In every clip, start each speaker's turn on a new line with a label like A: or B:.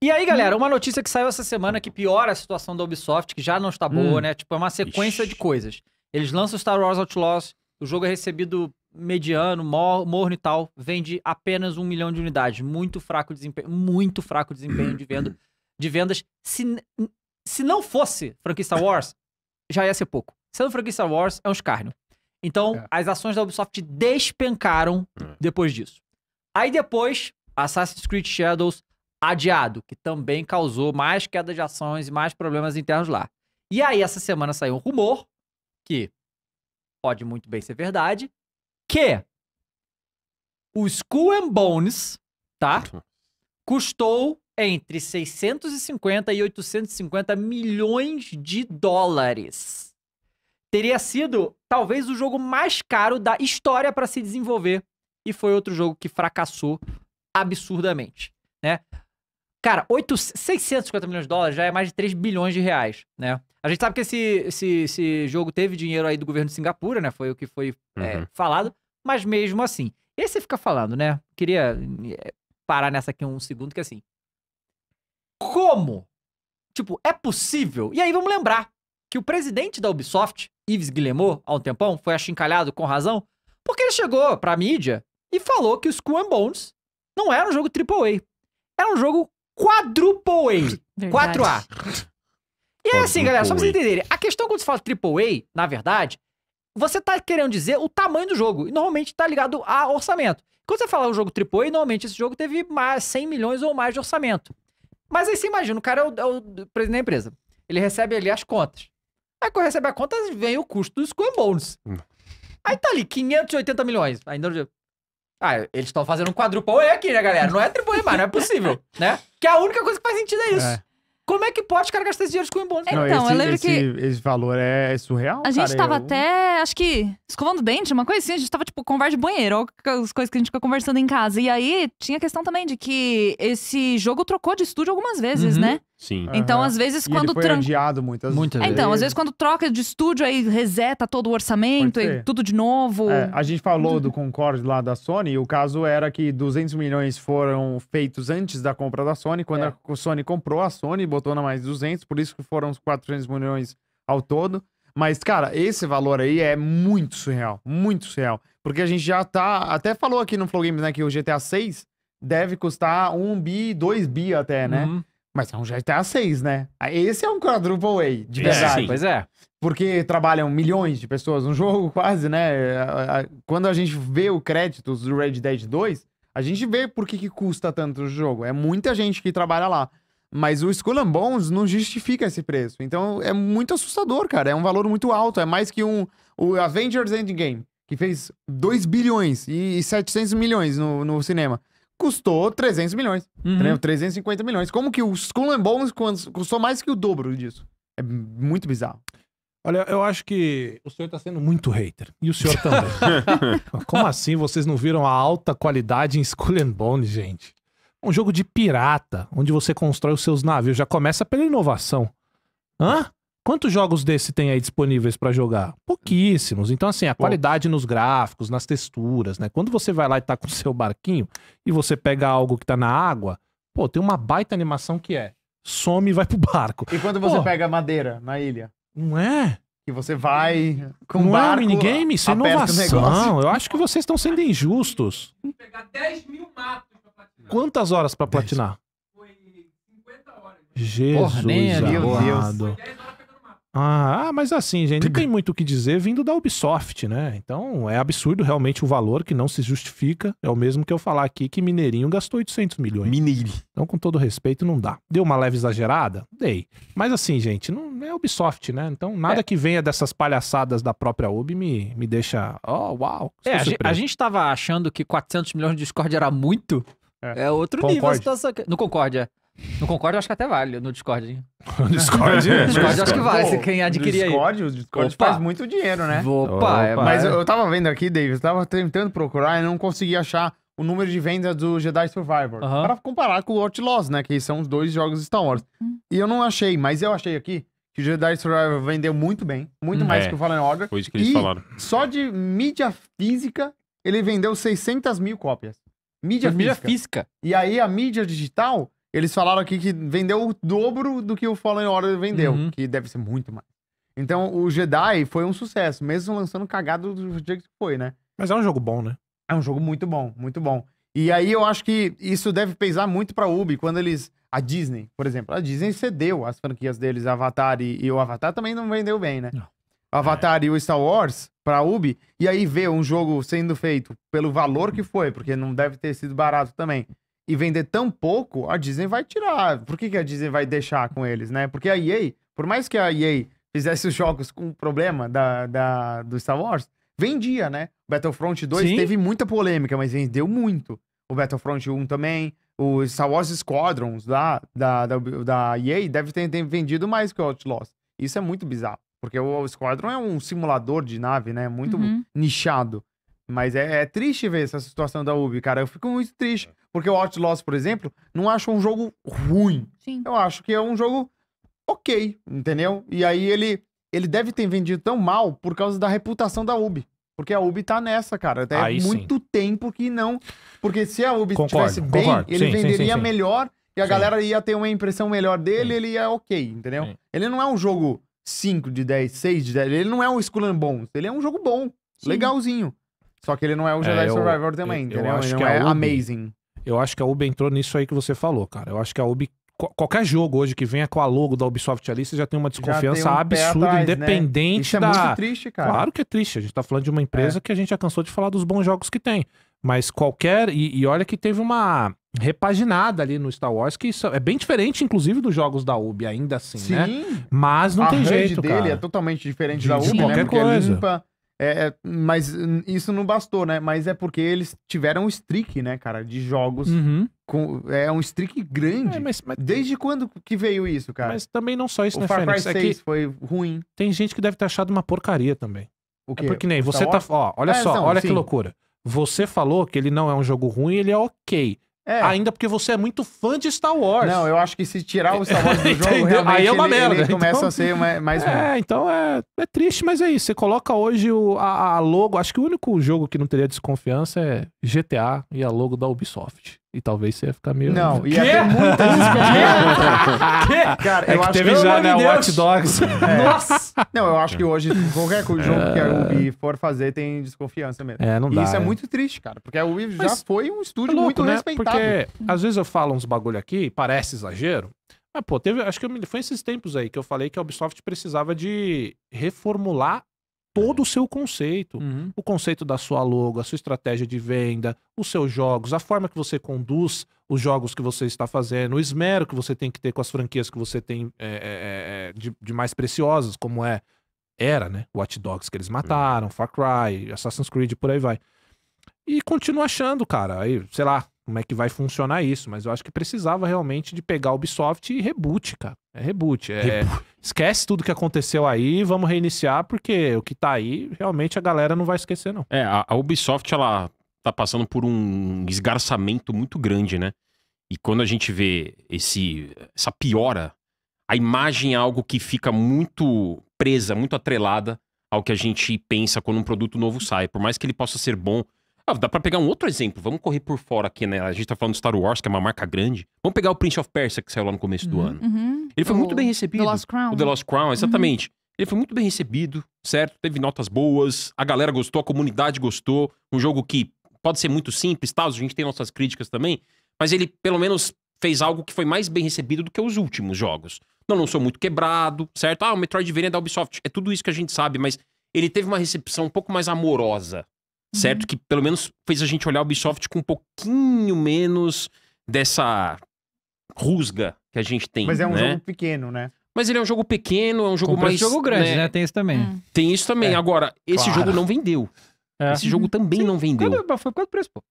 A: E aí, galera, hum. uma notícia que saiu essa semana que piora a situação da Ubisoft, que já não está boa, hum. né? Tipo, é uma sequência Ixi. de coisas. Eles lançam Star Wars Outlaws, o jogo é recebido mediano, morno e tal, vende apenas um milhão de unidades. Muito fraco desempenho, muito fraco desempenho de, venda, de vendas. Se, se não fosse franquia Star Wars, já ia ser pouco. Sendo franquia Star Wars, é um escárnio. Então, é. as ações da Ubisoft despencaram é. depois disso. Aí depois, Assassin's Creed Shadows adiado, que também causou mais queda de ações e mais problemas internos lá. E aí, essa semana saiu um rumor, que pode muito bem ser verdade, que o Skull and Bones, tá? Custou entre 650 e 850 milhões de dólares. Teria sido talvez o jogo mais caro da história para se desenvolver e foi outro jogo que fracassou absurdamente, né? Cara, 8, 650 milhões de dólares já é mais de 3 bilhões de reais, né? A gente sabe que esse, esse, esse jogo teve dinheiro aí do governo de Singapura, né? Foi o que foi é, uhum. é, falado, mas mesmo assim. E aí você fica falando, né? Queria eh, parar nessa aqui um segundo, que assim. Como? Tipo, é possível? E aí vamos lembrar que o presidente da Ubisoft, Yves Guillemot, há um tempão, foi achincalhado com razão, porque ele chegou pra mídia e falou que o Skull Bones não era um jogo AAA. Era um jogo Quadruple A. 4A. E é assim, galera, só pra vocês entenderem. A questão quando se fala A, na verdade, você tá querendo dizer o tamanho do jogo. E normalmente tá ligado a orçamento. Quando você fala o jogo A, normalmente esse jogo teve mais 100 milhões ou mais de orçamento. Mas aí você imagina, o cara é o, é o presidente da empresa. Ele recebe ali as contas. Aí quando recebe as contas vem o custo dos bônus, hum. Aí tá ali, 580 milhões. Ainda ah, eles estão fazendo um quadruple A aqui, né, galera? Não é triple A não é possível, né? Que é a única
B: coisa que faz sentido é isso. É. Como é que pode os caras gastar esse dinheiro com imposto? Então, esse, eu lembro esse, que.
C: Esse valor é surreal. A gente cara, tava eu...
B: até, acho que, escovando dente, uma coisa assim. A gente tava, tipo, conversa de banheiro, as coisas que a gente fica conversando em casa. E aí tinha a questão também de que esse jogo trocou de estúdio algumas vezes, uhum. né? Sim. Então, uhum. às vezes, e quando. Ele foi tran...
C: adiado muitas, muitas vezes. Então, às vezes, quando
B: troca de estúdio, aí reseta todo o orçamento e tudo de novo. É,
C: a gente falou do Concorde lá da Sony, e o caso era que 200 milhões foram feitos antes da compra da Sony. Quando é. a Sony comprou, a Sony botou na mais 200, por isso que foram os 400 milhões ao todo. Mas, cara, esse valor aí é muito surreal. Muito surreal. Porque a gente já tá. Até falou aqui no Flow Games, né, que o GTA 6 deve custar 1 bi, 2 bi até, né? Uhum. Mas é um GTA 6, né? Ah, esse é um quadruple A, de é, verdade. É, pois é. Porque trabalham milhões de pessoas no jogo, quase, né? Quando a gente vê o crédito do Red Dead 2, a gente vê por que, que custa tanto o jogo. É muita gente que trabalha lá. Mas o Skull Bones não justifica esse preço. Então é muito assustador, cara. É um valor muito alto. É mais que um. O Avengers Endgame, que fez 2 bilhões e 700 milhões no, no cinema custou 300 milhões, uhum. 350 milhões. Como que o Skull and Bones custou mais que o dobro disso? É muito bizarro. Olha,
D: eu acho que o senhor está sendo muito hater. E o senhor também. Como assim vocês não viram a alta qualidade em Skull and Bones, gente? Um jogo de pirata, onde você constrói os seus navios. Já começa pela inovação. Hã? Quantos jogos desse tem aí disponíveis para jogar? Pouquíssimos. Então, assim, a qualidade nos gráficos, nas texturas, né? Quando você vai lá e tá com o seu barquinho e você pega algo que tá na água, pô, tem uma baita animação que é some e vai pro barco. E quando você pô, pega
C: madeira na ilha?
D: Não é?
C: Que você vai com não é barco, é um minigame? Isso é inovação. Eu
D: acho que vocês estão sendo injustos. Pegar 10 mil matos pra platinar. Quantas horas para platinar? Foi 50 horas. Jesus Porra, nem é Meu Deus. Foi 10 horas ah, ah, mas assim, gente, não tem muito o que dizer vindo da Ubisoft, né? Então é absurdo realmente o valor que não se justifica. É o mesmo que eu falar aqui que Mineirinho gastou 800 milhões. Mineiro. Então, com todo respeito, não dá. Deu uma leve exagerada? Dei. Mas assim, gente, não é Ubisoft, né? Então nada é. que venha dessas palhaçadas da própria Ubi me, me deixa. Oh, uau. É, a, a gente
A: tava achando que 400 milhões de Discord era muito. É, é outro Concorde. nível a situação. No é? Não concordo, eu acho que até vale no Discord, hein? No Discord, é. No Discord, eu acho que vale, Pô, se quem adquirir Discord,
C: aí. O Discord Opa. faz muito dinheiro, né? Opa, Opa é, mas eu tava vendo aqui, David, eu tava tentando procurar e não consegui achar o número de vendas do Jedi Survivor. Uhum. Para comparar com o Outlaws, né? Que são os dois jogos Star Wars. Hum. E eu não achei, mas eu achei aqui que o Jedi Survivor vendeu muito bem. Muito hum. mais é. que o Fallen Order. Foi isso que eles e falaram. só de mídia física, ele vendeu 600 mil cópias. Mídia, física. mídia física. E aí a mídia digital eles falaram aqui que vendeu o dobro do que o Fallen Order vendeu, uhum. que deve ser muito mais. Então, o Jedi foi um sucesso, mesmo lançando cagado do jeito que foi, né? Mas é um jogo bom, né? É um jogo muito bom, muito bom. E aí eu acho que isso deve pesar muito pra Ubi quando eles. A Disney, por exemplo. A Disney cedeu as franquias deles, Avatar e, e o Avatar também não vendeu bem, né? Não. Avatar é. e o Star Wars pra Ubi. E aí ver um jogo sendo feito pelo valor que foi, porque não deve ter sido barato também e vender tão pouco, a Disney vai tirar. Por que, que a Disney vai deixar com eles, né? Porque a EA, por mais que a EA fizesse os jogos com problema da, da, do Star Wars, vendia, né? O Battlefront 2 Sim. teve muita polêmica, mas vendeu muito. O Battlefront 1 também. O Star Wars Squadrons da, da, da, da EA deve ter, ter vendido mais que o Outlaws. Isso é muito bizarro. Porque o Squadron é um simulador de nave, né? Muito uhum. nichado. Mas é, é, triste ver essa situação da Ubi, cara. Eu fico muito triste. Porque o Outlaws, por exemplo, não acho um jogo ruim. Sim. Eu acho que é um jogo ok, entendeu? E aí ele, ele deve ter vendido tão mal por causa da reputação da Ubi. Porque a Ubi tá nessa, cara. Até aí muito sim. tempo que não. Porque se a Ubi concordo, estivesse bem, concordo. ele sim, venderia sim, melhor e a galera ia ter uma impressão melhor dele, ele ia ok, entendeu? Ele não é um jogo 5 de 10, 6 de 10. Ele não é um Skull Bones. Ele é um jogo bom, legalzinho. Só que ele não é o é, Jedi é, eu, Survivor também, eu, entendeu? Eu acho ele que não é Ubi, amazing.
D: Eu acho que a Ubi entrou nisso aí que você falou, cara. Eu acho que a Ubi qualquer jogo hoje que venha com a logo da Ubisoft ali, você já tem uma desconfiança tem um absurda, atrás, né? independente né? é da. é muito triste, cara. Claro que é triste. A gente tá falando de uma empresa é. que a gente já cansou de falar dos bons jogos que tem. Mas qualquer. E, e, olha que teve uma repaginada ali no Star Wars, que isso é bem diferente, inclusive, dos jogos da Ubi, ainda assim, né? Sim. né? Mas não a tem jeito. dele é cara. é totalmente diferente
C: de, da Ubi, né? qualquer né? Porque é coisa. limpa é, é, mas isso não bastou, né? Mas é porque eles tiveram um streak, né, cara, de jogos. Uhum. Com, é um streak grande. É, mas, mas... Desde
D: quando que veio isso, cara? Mas também não só isso, o né, Far Fênix? Cry 6 é que... foi ruim. Tem gente que deve ter achado uma porcaria também. O é quê? É porque nem né, você tá. Ó, olha é, só, não, olha sim. que loucura. Você falou que ele não é um jogo ruim, ele é ok. É. Ainda porque você é muito fã de Star Wars. Não, eu acho que se tirar o Star Wars do jogo, realmente Aí é uma ele, merda. Ele começa então, a ser mais ruim. É, então é, é triste, mas é isso. Você coloca hoje o, a, a, logo. Acho que o único jogo que não teria desconfiança é GTA e a logo da Ubisoft. E talvez você ia ficar meio. Não, ia ter muita Cara, é eu acho teve que já, né? Deus. Watch Dogs. É.
C: Nossa! Não, eu acho que hoje qualquer jogo é... que a é. Ubi for fazer tem desconfiança mesmo. É, não dá. E isso é, é, muito triste, cara, porque
D: a Ubi Mas já foi um
C: estúdio é louco, muito né? respeitado. Porque
D: às vezes eu falo uns bagulho aqui, parece exagero. Mas, pô, teve, acho que foi esses tempos aí que eu falei que a Ubisoft precisava de reformular todo o seu conceito. Uhum. O conceito da sua logo, a sua estratégia de venda, os seus jogos, a forma que você conduz os jogos que você está fazendo, o esmero que você tem que ter com as franquias que você tem é, é, é, é de, de, mais preciosas, como é era, né? Watch Dogs que eles mataram, Far Cry, Assassin's Creed, por aí vai. E continua achando, cara. Aí, sei lá, como é que vai funcionar isso, mas eu acho que precisava realmente de pegar o Ubisoft e reboot, cara. É reboot. É, Esquece tudo que aconteceu aí, vamos reiniciar, porque o que tá aí, realmente a galera não vai esquecer, não.
E: É, a, a Ubisoft, ela tá passando por um esgarçamento muito grande, né? E quando a gente vê esse, essa piora, a imagem é algo que fica muito presa, muito atrelada ao que a gente pensa quando um produto novo sai. Por mais que ele possa ser bom, ah, dá pra pegar um outro exemplo. Vamos correr por fora aqui, né? A gente tá falando de Star Wars, que é uma marca grande. Vamos pegar o Prince of Persia, que saiu lá no começo uhum, do ano.
C: Uhum. Ele
E: foi o muito bem recebido. The Lost Crown. O né? The Lost Crown, uhum. exatamente. Uhum. Ele foi muito bem recebido, certo? Teve notas boas, a galera gostou, a comunidade gostou. Um jogo que pode ser muito simples, tá? a gente tem nossas críticas também, mas ele pelo menos fez algo que foi mais bem recebido do que os últimos jogos. Não, não sou muito quebrado, certo? Ah, o Metroidvania é da Ubisoft. É tudo isso que a gente sabe, mas ele teve uma recepção um pouco mais amorosa, certo? Uhum. Que pelo menos fez a gente olhar o Ubisoft com um pouquinho menos dessa rusga que a gente tem. Mas é um né? jogo pequeno, né? Mas ele é um jogo pequeno, é um jogo Compre mais. jogo grande, né? né? Tem isso também. Hum. Tem isso também. É. Agora, esse claro. jogo não vendeu. É. Esse jogo uhum. também Sim. não vendeu. Quando,
A: foi quanto preço, pô?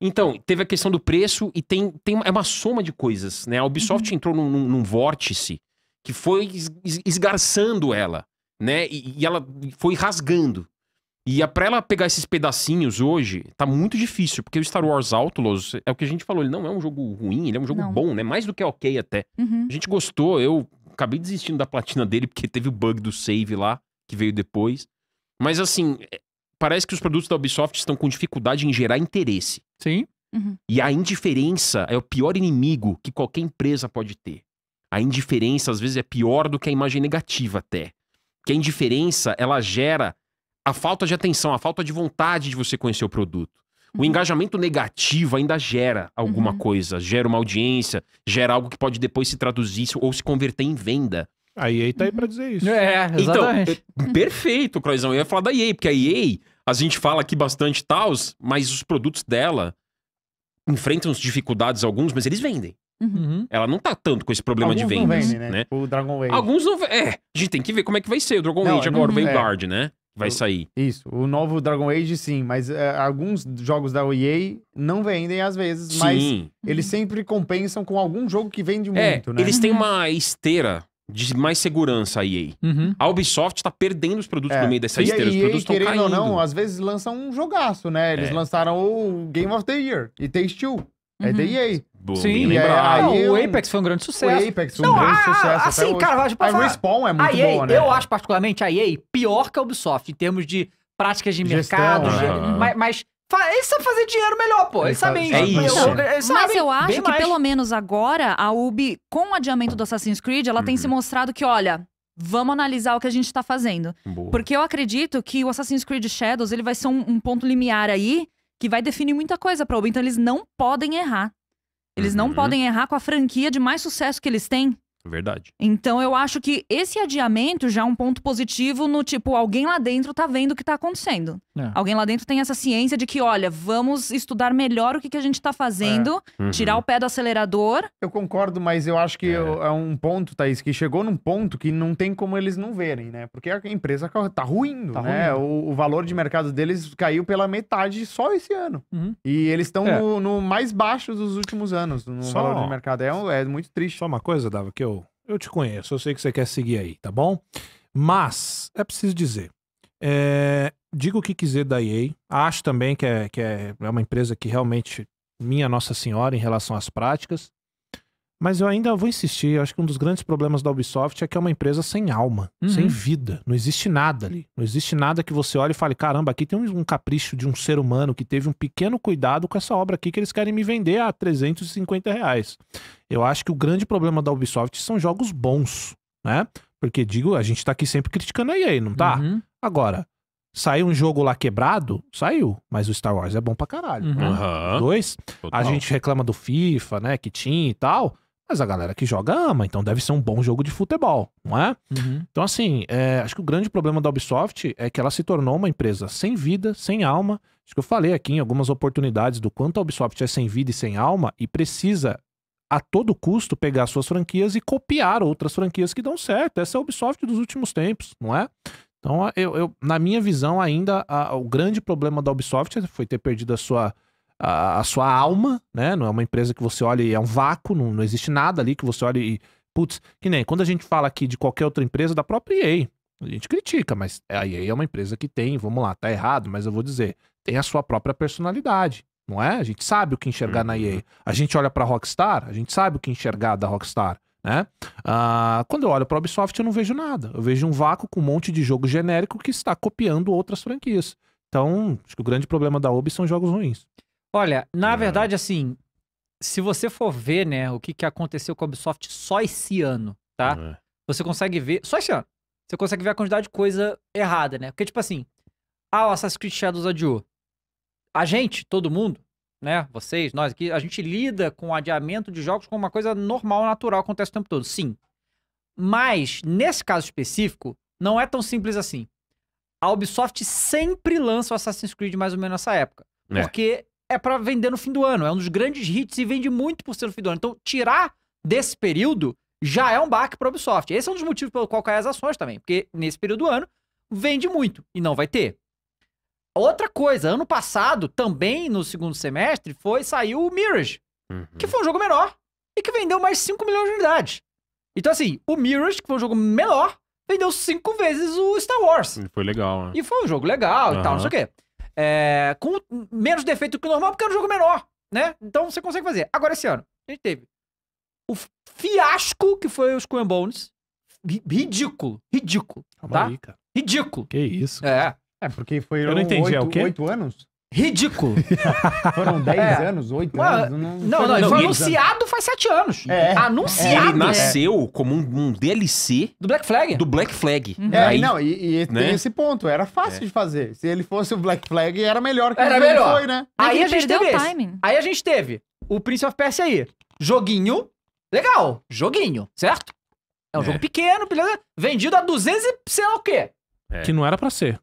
E: Então, teve a questão do preço e tem, tem é uma soma de coisas, né? A Ubisoft uhum. entrou num, num, num, vórtice que foi esgarçando ela, né? E, e ela foi rasgando e pra ela pegar esses pedacinhos hoje, tá muito difícil, porque o Star Wars Outlaws, é o que a gente falou, ele não é um jogo ruim, ele é um jogo não. bom, né? Mais do que ok até. Uhum. A gente gostou, eu acabei desistindo da platina dele, porque teve o bug do save lá, que veio depois. Mas assim, é, parece que os produtos da Ubisoft estão com dificuldade em gerar interesse. Sim. Uhum. E a indiferença é o pior inimigo que qualquer empresa pode ter. A indiferença, às vezes, é pior do que a imagem negativa até. Porque a indiferença, ela gera a falta de atenção, a falta de vontade de você conhecer o produto. O uhum. engajamento negativo ainda gera alguma uhum. coisa, gera uma audiência, gera algo que pode depois se traduzir ou se converter em venda. A EA tá aí
D: pra uhum. dizer isso. É, então, exatamente.
E: Então, perfeito, Croizão. Eu ia falar da EA, porque a EA, a gente fala aqui bastante tal, mas os produtos dela enfrentam dificuldades alguns, mas eles vendem. Uhum. uhum. Ela não tá tanto com esse problema alguns de vendas. Não vende, né? né? Tipo o Dragon Age. Alguns não. É, a gente tem que ver como é que vai ser o Dragon não, Age agora, o é. Vanguard, é. né? Vai sair.
C: Isso. O novo Dragon Age, sim. Mas eh, alguns jogos da EA não vendem às vezes. Sim. Mas eles sempre compensam com algum jogo que vende é, muito, né? Eles têm uhum.
E: uma esteira de mais segurança a EA. Uhum. A Ubisoft tá perdendo os produtos é. no meio dessa e esteira. EA, os produtos estão caindo. ou não,
C: às vezes lançam um jogaço, né? Eles é. lançaram o Game of the Year e tem Steel. Uhum. É da uhum. EA. Sim, lembra. É, ah, aí, o Apex foi um grande sucesso. O Apex foi um não, grande a, ah, sucesso. Ah, assim, cara, eu acho passar, A Respawn é muito EA, bom, né? Eu acho
A: particularmente a EA pior que a Ubisoft em termos de práticas de Gestão, mercado. Né? mas, mas eles sabem fazer dinheiro melhor,
B: pô. Eles sabem. É isso. Eles sabem Mas eu acho que, mais. pelo menos agora, a Ubi, com o adiamento do Assassin's Creed, ela uhum. tem se mostrado que, olha, vamos analisar o que a gente tá fazendo. Boa. Porque eu acredito que o Assassin's Creed Shadows ele vai ser um, um ponto limiar aí que vai definir muita coisa pra Ubi. Então eles não podem errar. Eles uhum. não podem errar com a franquia de mais sucesso que eles têm. Verdade. Então eu acho que esse adiamento já é um ponto positivo no tipo, alguém lá dentro tá vendo o que tá acontecendo. É. Alguém lá dentro tem essa ciência de que, olha, vamos estudar melhor o que, que a gente tá fazendo, é. uhum. tirar o pé do acelerador. Eu
C: concordo, mas eu acho que é. é. um ponto, Thaís, que chegou num ponto que não tem como eles não verem, né? Porque a empresa tá, tá ruindo, tá né? Ruindo. O, o, valor de mercado deles caiu pela metade só esse ano. Uhum. E
D: eles estão é. no,
C: no, mais baixo dos últimos anos, no só... valor de
D: mercado. É, é muito triste. Só uma coisa, Dava, que eu eu te conheço, eu sei que você quer seguir aí, tá bom? Mas, é preciso dizer, é, o que quiser da EA, acho também que, é, que é, é uma empresa que realmente minha Nossa Senhora em relação às práticas, mas eu ainda vou insistir, acho que um dos grandes problemas da Ubisoft é que é uma empresa sem alma, uhum. sem vida. Não existe nada ali. Não existe nada que você olhe e fale: caramba, aqui tem um capricho de um ser humano que teve um pequeno cuidado com essa obra aqui que eles querem me vender a 350 reais. Eu acho que o grande problema da Ubisoft são jogos bons, né? Porque, digo, a gente tá aqui sempre criticando a EA, não tá? Uhum. Agora, Saiu um jogo lá quebrado? Saiu. Mas o Star Wars é bom pra caralho. Né? Uhum. Dois, Total. a gente reclama do FIFA, né? Que tinha e tal. Mas a galera que joga ama, então deve ser um bom jogo de futebol, não é? Uhum. Então, assim, é, acho que o grande problema da Ubisoft é que ela se tornou uma empresa sem vida, sem alma. Acho que eu falei aqui em algumas oportunidades do quanto a Ubisoft é sem vida e sem alma e precisa a todo custo pegar suas franquias e copiar outras franquias que dão certo. Essa é a Ubisoft dos últimos tempos, não é? Então, eu, eu na minha visão, ainda a, o grande problema da Ubisoft é, foi ter perdido a sua a, sua alma, né? Não é uma empresa que você olha e é um vácuo, não, não existe nada ali que você olha e. Putz, que nem quando a gente fala aqui de qualquer outra empresa da própria EA. A gente critica, mas a EA é uma empresa que tem, vamos lá, tá errado, mas eu vou dizer, tem a sua própria personalidade, não é? A gente sabe o que enxergar uhum. na EA. A gente olha pra Rockstar, a gente sabe o que enxergar da Rockstar né? Ah, quando eu olho para a Ubisoft, eu não vejo nada. Eu vejo um vácuo com um monte de jogo genérico que está copiando outras franquias. Então, acho que o grande problema da Ubisoft são jogos ruins.
A: Olha, na é. verdade, assim, se você for ver, né, o que, que aconteceu com a Ubisoft só esse ano, tá? É. Você consegue ver. Só esse ano. Você consegue ver a quantidade de coisa errada, né? Porque, tipo assim, ah, o Assassin's Creed Shadows adiou. A gente, todo mundo, né? Vocês, nós aqui, a gente lida com o adiamento de jogos como uma coisa normal, natural, acontece o tempo todo. Sim. Mas, nesse caso específico, não é tão simples assim. A Ubisoft sempre lança o Assassin's Creed mais ou menos nessa época. É. Porque é para vender no fim do ano. É um dos grandes hits e vende muito por ser no fim do ano. Então, tirar desse período já é um baque para Ubisoft. Esse é um dos motivos pelo qual caem as ações também, porque nesse período do ano vende muito e não vai ter. Outra coisa, ano passado, também no segundo semestre, foi saiu o Mirage, uhum. que foi um jogo menor e que vendeu mais 5 milhões de unidades. Então, assim, o Mirage, que foi um jogo menor, vendeu cinco vezes o Star Wars. E foi legal, né? E foi um jogo legal uhum. e tal, não sei o quê. É, com menos defeito do que o normal, porque era um jogo menor, né? Então você consegue fazer. Agora, esse ano, a gente teve o fiasco que foi os Coen Bones. Ridículo. Ridículo. tá? ridículo. Que isso. É. É porque é quê oito, anos? Ridículo. Foram
C: 10
E: é. anos, 8 Ué, anos? Né? Não, não, não, não foi anunciado
A: faz 7 anos. É. é. Anunciado. Ele nasceu
E: como um, um, DLC... Do Black Flag. Do Black Flag. Uhum. É, Aí, não, e, e né? tem esse ponto.
C: Era fácil é. de fazer. Se ele fosse o Black Flag, era melhor que
B: era ele melhor. foi, né? Aí, a gente teve
A: Aí a gente teve o Prince of Persia aí. Joguinho. Legal. Joguinho, certo? É um é. jogo pequeno, beleza? Vendido a 200 e sei lá o quê.
D: É. Que não era pra ser.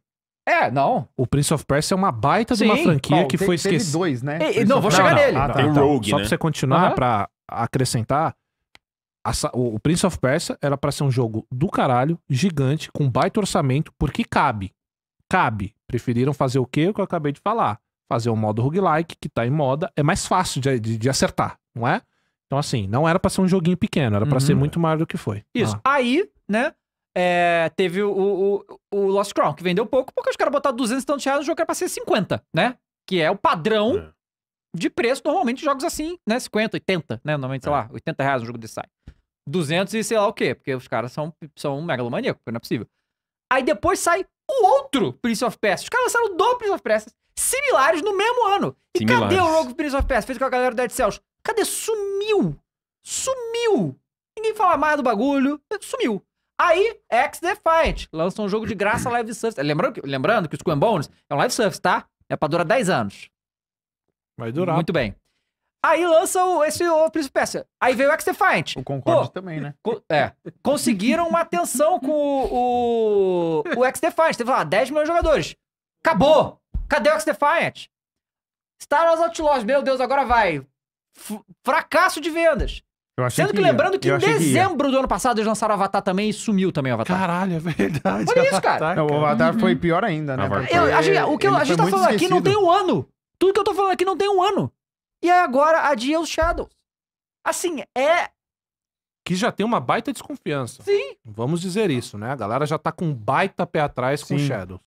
D: É, não. O Prince of Persia é uma baita Sim, de uma franquia que foi esquecida. dois, né? E, não, vou chegar não, nele. Não, ah, tá, então, Rogue, só né? pra você continuar, uhum. pra acrescentar, a, o, o Prince of Persia era para ser um jogo do caralho, gigante, com baita orçamento, porque cabe. Cabe. Preferiram fazer o que eu acabei de falar. Fazer um modo roguelike, que tá em moda, é mais fácil de, de, de acertar, não é? Então, assim, não era pra ser um joguinho pequeno, era para uhum. ser muito maior do que foi. Isso.
A: Ah. Aí, né, é, teve o, o, o, Lost Crown, que vendeu pouco, porque os caras botaram 200 e tantos reais no jogo que era pra ser 50, né? Que é o padrão é. de preço, normalmente, jogos assim, né? 50, 80, né? Normalmente, sei é. lá, 80 reais no jogo desse sai. 200 e sei lá o quê, porque os caras são, são megalomaníacos, não é possível. Aí depois sai o outro Prince of Persia. Os caras lançaram dois Prince of Persia similares no mesmo ano. E similares. cadê o jogo Prince of Persia feito com a galera do Dead Cells? Cadê? Sumiu! Sumiu! Ninguém fala mais do bagulho, sumiu. Aí, X-Defiant lança um jogo de graça live service. Lembrando que, lembrando que o Squam Bones é um live service, tá? É pra durar 10 anos. Vai durar. Muito bem. Aí lança o, esse o Príncipe Pérsia. Aí veio o X-Defiant. O Concorde Pô, também, né? Co é. Conseguiram uma atenção com o, o, o X-Defiant. Teve lá 10 milhões de jogadores. Acabou! Cadê o X-Defiant? Star Wars Outlaws, meu Deus, agora vai. F fracasso de vendas.
C: Sendo que, que lembrando que em dezembro
A: que do ano passado eles lançaram Avatar também e sumiu também o Avatar. Caralho, é verdade. Olha isso, cara. Não, o Avatar foi uhum. pior ainda, né? Eu, a gente, o que eu, a gente tá falando esquecido. aqui não tem um ano. Tudo que eu tô falando aqui não tem um ano. E aí agora adia os Shadows. Assim, é.
D: Que já tem uma baita desconfiança. Sim. Vamos dizer isso, né? A galera já tá com um baita pé atrás Sim. com Shadows.